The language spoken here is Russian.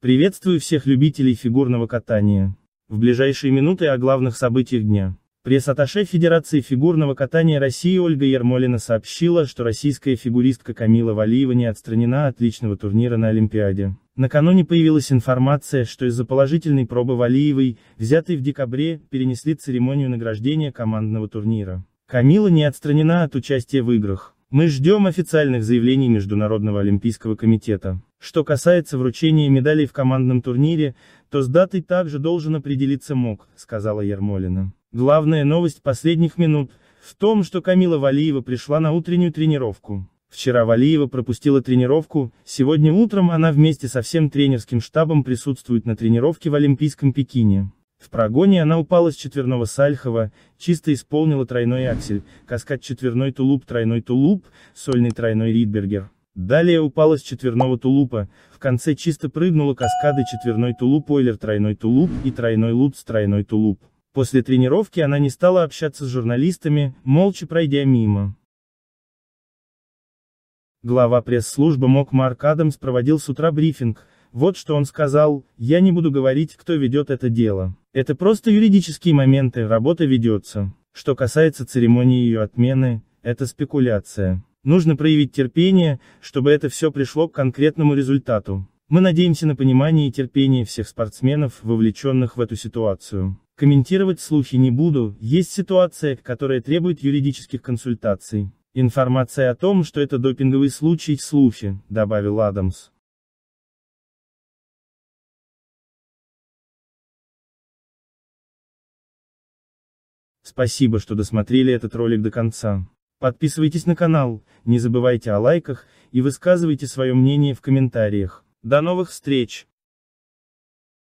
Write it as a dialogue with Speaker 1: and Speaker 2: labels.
Speaker 1: Приветствую всех любителей фигурного катания. В ближайшие минуты о главных событиях дня. Пресс-атташе Федерации фигурного катания России Ольга Ермолина сообщила, что российская фигуристка Камила Валиева не отстранена от личного турнира на Олимпиаде. Накануне появилась информация, что из-за положительной пробы Валиевой, взятой в декабре, перенесли церемонию награждения командного турнира. Камила не отстранена от участия в играх. Мы ждем официальных заявлений Международного Олимпийского комитета. Что касается вручения медалей в командном турнире, то с датой также должен определиться МОК, сказала Ермолина. Главная новость последних минут, в том, что Камила Валиева пришла на утреннюю тренировку. Вчера Валиева пропустила тренировку, сегодня утром она вместе со всем тренерским штабом присутствует на тренировке в Олимпийском Пекине. В прогоне она упала с четверного сальхова, чисто исполнила тройной аксель, каскад четверной тулуп тройной тулуп, сольный тройной ридбергер. Далее упала с четверного тулупа, в конце чисто прыгнула каскады четверной тулуп Ойлер тройной тулуп и тройной с тройной тулуп. После тренировки она не стала общаться с журналистами, молча пройдя мимо. Глава пресс-службы МОК Марк Адамс проводил с утра брифинг, вот что он сказал, я не буду говорить, кто ведет это дело. Это просто юридические моменты, работа ведется. Что касается церемонии ее отмены, это спекуляция. Нужно проявить терпение, чтобы это все пришло к конкретному результату. Мы надеемся на понимание и терпение всех спортсменов, вовлеченных в эту ситуацию. Комментировать слухи не буду, есть ситуация, которая требует юридических консультаций. Информация о том,
Speaker 2: что это допинговый случай, слухи, добавил Адамс. Спасибо, что досмотрели этот ролик до конца. Подписывайтесь на канал, не забывайте о лайках и высказывайте свое мнение в комментариях. До новых встреч!